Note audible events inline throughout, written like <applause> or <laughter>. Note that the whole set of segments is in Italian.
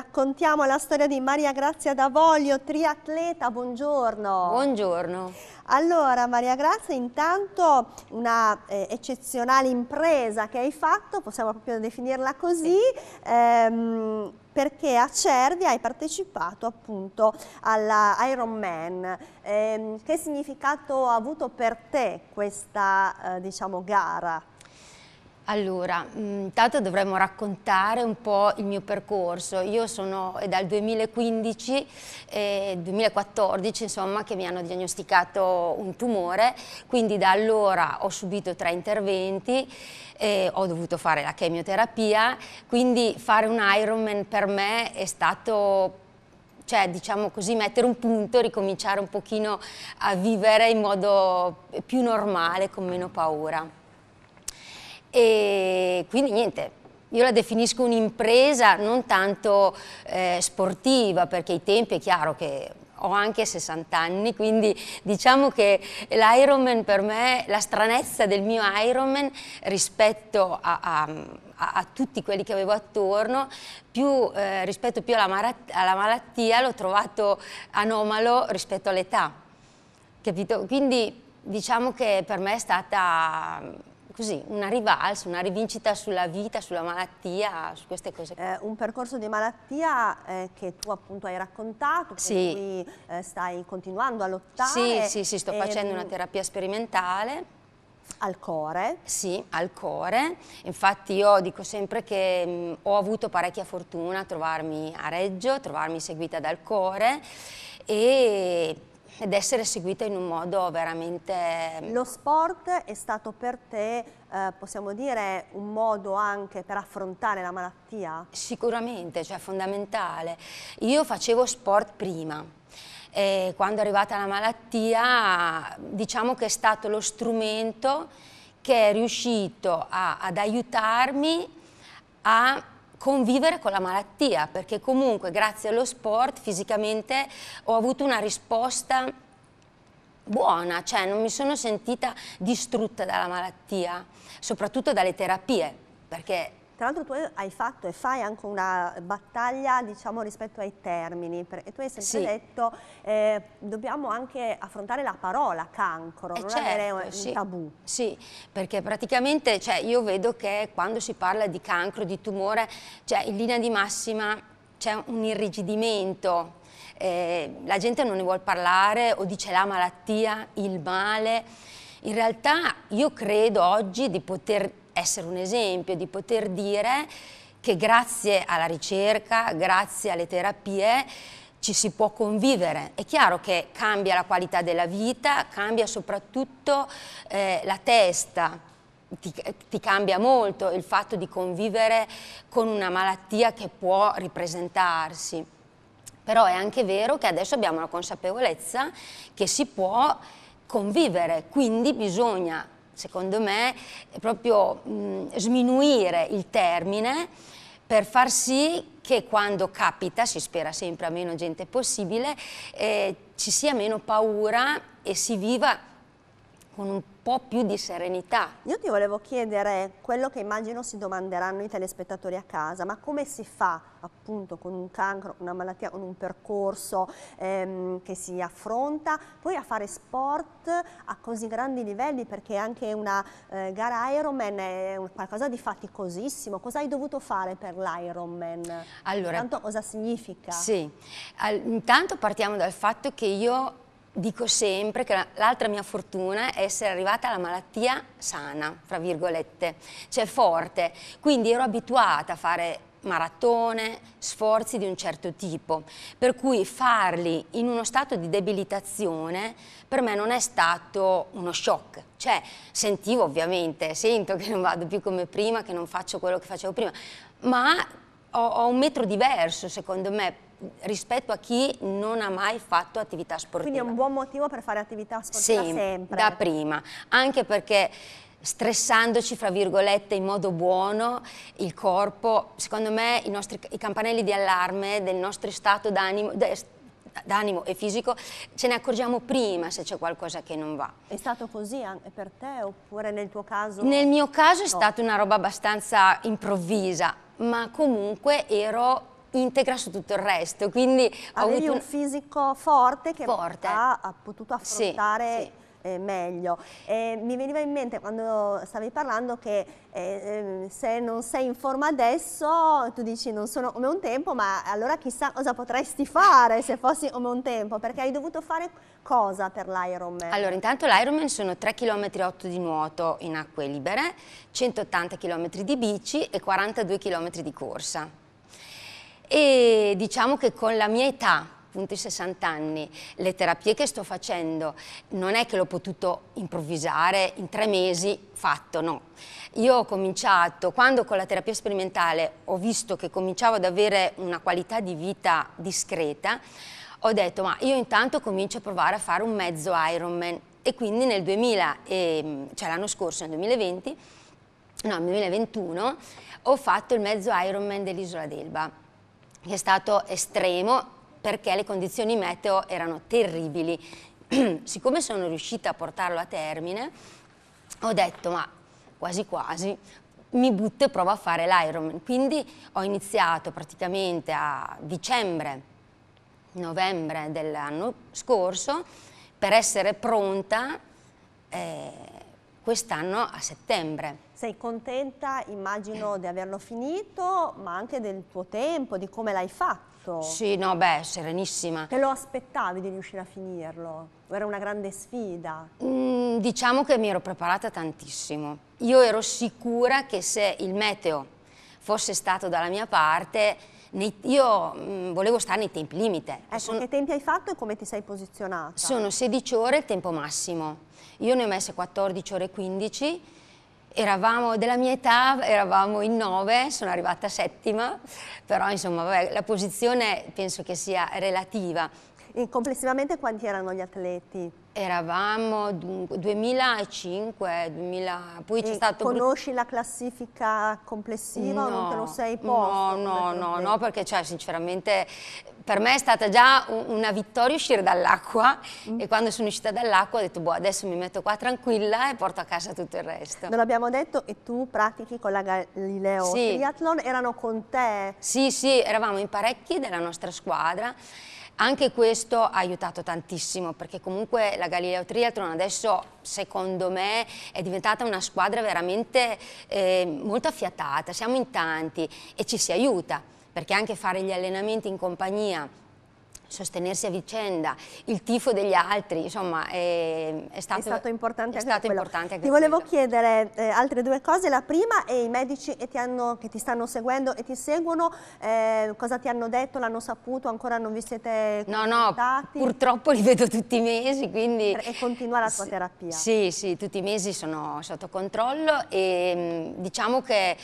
raccontiamo la storia di Maria Grazia D'Avoglio, triatleta, buongiorno. Buongiorno. Allora Maria Grazia, intanto una eh, eccezionale impresa che hai fatto, possiamo proprio definirla così, ehm, perché a Cervi hai partecipato appunto alla Iron Man. Ehm, che significato ha avuto per te questa eh, diciamo, gara? Allora, mm, intanto dovremmo raccontare un po' il mio percorso. Io sono è dal 2015, eh, 2014 insomma, che mi hanno diagnosticato un tumore, quindi da allora ho subito tre interventi, eh, ho dovuto fare la chemioterapia, quindi fare un Ironman per me è stato cioè diciamo così mettere un punto, ricominciare un pochino a vivere in modo più normale, con meno paura. E quindi niente, io la definisco un'impresa non tanto eh, sportiva, perché i tempi è chiaro che ho anche 60 anni, quindi diciamo che l'Ironman per me, la stranezza del mio Ironman rispetto a, a, a tutti quelli che avevo attorno, più, eh, rispetto più alla, marat- alla malattia, l'ho trovato anomalo rispetto all'età, capito? Quindi diciamo che per me è stata così, una rivalsa, una rivincita sulla vita, sulla malattia, su queste cose. Eh, un percorso di malattia eh, che tu appunto hai raccontato, sì. per cui eh, stai continuando a lottare. Sì, sì, sì sto facendo mm una terapia sperimentale. Al cuore. Sì, al cuore. Infatti io dico sempre che mh, mm, ho avuto parecchia fortuna a trovarmi a Reggio, a trovarmi seguita dal cuore e ed essere seguita in un modo veramente... Mm, lo sport è stato per te, eh, possiamo dire, un modo anche per affrontare la malattia? Sicuramente, cioè fondamentale. Io facevo sport prima, e quando è arrivata la malattia diciamo che è stato lo strumento che è riuscito a, ad aiutarmi a convivere con la malattia, perché comunque grazie allo sport fisicamente ho avuto una risposta buona, cioè non mi sono sentita distrutta dalla malattia, soprattutto dalle terapie, perché tra l'altro tu hai fatto e fai anche una battaglia diciamo, rispetto ai termini perché tu hai sempre sì. detto eh, dobbiamo anche affrontare la parola cancro, eh non certo, avere un sì. tabù. Sì, perché praticamente cioè, io vedo che quando si parla di cancro, di tumore, cioè, in linea di massima c'è un irrigidimento eh, la gente non ne vuole parlare o dice la malattia, il male. In realtà io credo oggi di poter essere un esempio, di poter dire che grazie alla ricerca, grazie alle terapie, ci si può convivere. È chiaro che cambia la qualità della vita, cambia soprattutto eh, la testa, ti, ti, cambia molto il fatto di convivere con una malattia che può ripresentarsi. Però è anche vero che adesso abbiamo la consapevolezza che si può convivere, quindi bisogna secondo me, proprio mh, sminuire il termine per far sì che quando capita, si spera sempre a meno gente possibile, eh, ci sia meno paura e si viva con un po' più di serenità. Io ti volevo chiedere quello che immagino si domanderanno i telespettatori a casa, ma come si fa appunto con un cancro, una malattia, con un percorso ehm, che si affronta, poi a fare sport a così grandi livelli perché anche una eh, gara Ironman è qualcosa di faticosissimo. Cosa hai dovuto fare per l'Ironman? Allora, Tanto cosa significa? Sì, All intanto partiamo dal fatto che io dico sempre che l'altra mia fortuna è essere arrivata alla malattia sana, fra virgolette, cioè forte. Quindi ero abituata a fare maratone, sforzi di un certo tipo, per cui farli in uno stato di debilitazione per me non è stato uno shock, cioè sentivo ovviamente, sento che non vado più come prima, che non faccio quello che facevo prima, ma ho, ho un metro diverso, secondo me, rispetto a chi non ha mai fatto attività sportiva. Quindi è un buon motivo per fare attività sportiva sì, sempre. da prima, anche perché stressandoci, fra virgolette, in modo buono, il corpo, secondo me i, nostri, i campanelli di allarme del nostro stato d'animo, d'animo e fisico, ce ne accorgiamo prima se c'è qualcosa che non va. È stato così anche per te oppure nel tuo caso? Nel mio caso no. è stata una roba abbastanza improvvisa, ma comunque ero integra su tutto il resto. Quindi Avevi ho avuto un... fisico forte che forte. Ha, ha potuto affrontare... Sì, sì eh, meglio. E mi veniva in mente quando stavi parlando che eh, ehm, se non sei in forma adesso, tu dici non sono come un tempo, ma allora chissà cosa potresti fare se fossi come un tempo, perché hai dovuto fare cosa per l'Ironman? Allora, intanto l'Ironman sono 3 km 8 di nuoto in acque libere, 180 km di bici e 42 km di corsa. E diciamo che con la mia età, appunto i 60 anni, le terapie che sto facendo non è che l'ho potuto improvvisare in tre mesi, fatto, no. Io ho cominciato, quando con la terapia sperimentale ho visto che cominciavo ad avere una qualità di vita discreta, ho detto ma io intanto comincio a provare a fare un mezzo Ironman e quindi nel 2000, e, cioè l'anno scorso, nel 2020, no, nel 2021, ho fatto il mezzo Ironman dell'Isola d'Elba, che è stato estremo, perché le condizioni meteo erano terribili. <clears throat> Siccome sono riuscita a portarlo a termine, ho detto ma quasi quasi mi butto e provo a fare l'Ironman. Quindi ho iniziato praticamente a dicembre, novembre dell'anno scorso per essere pronta eh, quest'anno a settembre. Sei contenta, immagino, di averlo finito, ma anche del tuo tempo, di come l'hai fatto tutto. Ecco. Sì, no, beh, serenissima. Te lo aspettavi di riuscire a finirlo? Era una grande sfida? Mm, diciamo che mi ero preparata tantissimo. Io ero sicura che se il meteo fosse stato dalla mia parte, nei, io mh, mm, volevo stare nei tempi limite. Ecco, sono, che tempi hai fatto e come ti sei posizionata? Sono 16 ore il tempo massimo. Io ne ho messe 14 ore e 15 eravamo della mia età, eravamo in nove, sono arrivata settima, però insomma vabbè, la posizione penso che sia relativa. E complessivamente quanti erano gli atleti? eravamo 2005, 2000, poi c'è stato... Conosci la classifica complessiva no, non te lo sei posto? No, no, no, no, perché cioè, sinceramente per me è stata già una vittoria uscire dall'acqua mm. e quando sono uscita dall'acqua ho detto boh adesso mi metto qua tranquilla e porto a casa tutto il resto. Non l'abbiamo detto e tu pratichi con la Galileo sì. Triathlon, erano con te? Sì, sì, eravamo in parecchi della nostra squadra anche questo ha aiutato tantissimo perché comunque la Galileo Triathlon adesso secondo me è diventata una squadra veramente eh, molto affiatata, siamo in tanti e ci si aiuta perché anche fare gli allenamenti in compagnia sostenersi a vicenda, il tifo degli altri, insomma è, è, stato, è stato, importante è anche stato quello. Importante anche ti volevo quello. chiedere eh, altre due cose, la prima è i medici che ti, hanno, che ti stanno seguendo e ti seguono, eh, cosa ti hanno detto, l'hanno saputo, ancora non vi siete No, no, purtroppo li vedo tutti i mesi, quindi... E continua la tua terapia. Sì, sì, tutti i mesi sono sotto controllo e mm, diciamo che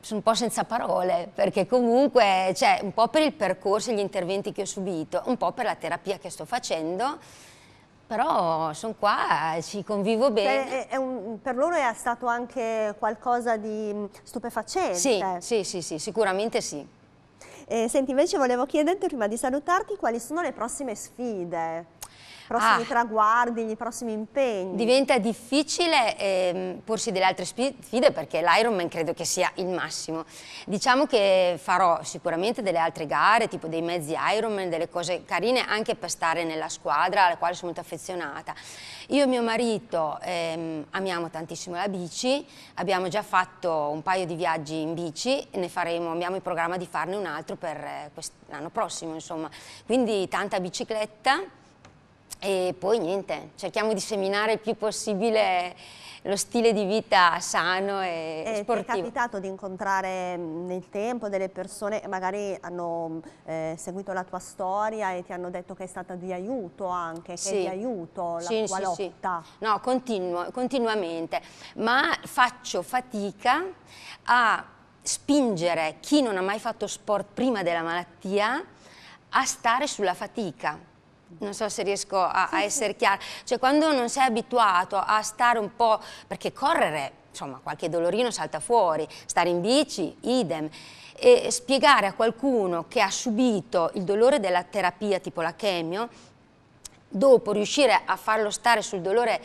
sono un po' senza parole, perché comunque, cioè, un po' per il percorso e gli interventi che ho subito, un po' per la terapia che sto facendo, però sono qua, ci convivo cioè, bene. È, è un, per loro è stato anche qualcosa di stupefacente. Sì, cioè. sì, sì, sì sicuramente sì. Eh, senti, invece volevo chiederti, prima di salutarti, quali sono le prossime sfide? prossimi ah. traguardi, i prossimi impegni. Diventa difficile eh, porsi delle altre sfide perché l'Ironman credo che sia il massimo. Diciamo che farò sicuramente delle altre gare, tipo dei mezzi Ironman, delle cose carine anche per stare nella squadra alla quale sono molto affezionata. Io e mio marito ehm, amiamo tantissimo la bici, abbiamo già fatto un paio di viaggi in bici e ne faremo, abbiamo in programma di farne un altro per eh, l'anno prossimo, insomma. Quindi tanta bicicletta e poi niente, cerchiamo di seminare il più possibile lo stile di vita sano e, e sportivo. Ti è capitato di incontrare mm, nel tempo delle persone che magari hanno mm, eh, seguito la tua storia e ti hanno detto che è stata di aiuto anche, che è di aiuto la sì, tua sì, lotta? Sì. No, continuo, continuamente, ma faccio fatica a spingere chi non ha mai fatto sport prima della malattia a stare sulla fatica non so se riesco a, a essere chiara, cioè quando non sei abituato a stare un po', perché correre, insomma, qualche dolorino salta fuori, stare in bici, idem, e spiegare a qualcuno che ha subito il dolore della terapia tipo la chemio, dopo riuscire a farlo stare sul dolore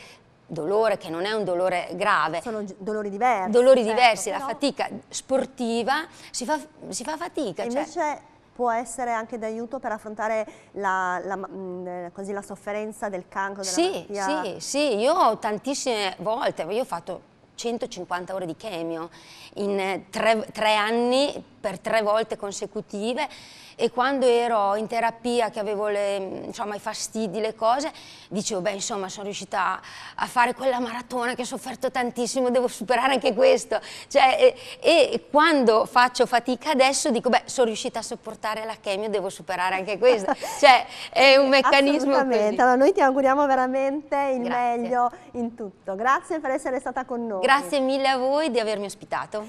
dolore che non è un dolore grave. Sono dolori diversi. Dolori certo, diversi, però... la fatica sportiva, si fa, si fa fatica. Cioè invece cioè può essere anche d'aiuto per affrontare la, la, mh, mm, eh, così, la sofferenza del cancro? sì, malattia? sì, sì, io tantissime volte, io ho fatto 150 ore di chemio in eh, tre, tre anni per tre volte consecutive e quando ero in terapia che avevo le, insomma, i fastidi, le cose, dicevo beh insomma sono riuscita a, fare quella maratona che ho sofferto tantissimo, devo superare anche questo. Cioè, e, e, quando faccio fatica adesso dico beh sono riuscita a sopportare la chemio, devo superare anche questo. cioè è un meccanismo Assolutamente, allora, noi ti auguriamo veramente il Grazie. meglio in tutto. Grazie per essere stata con noi. Grazie mille a voi di avermi ospitato.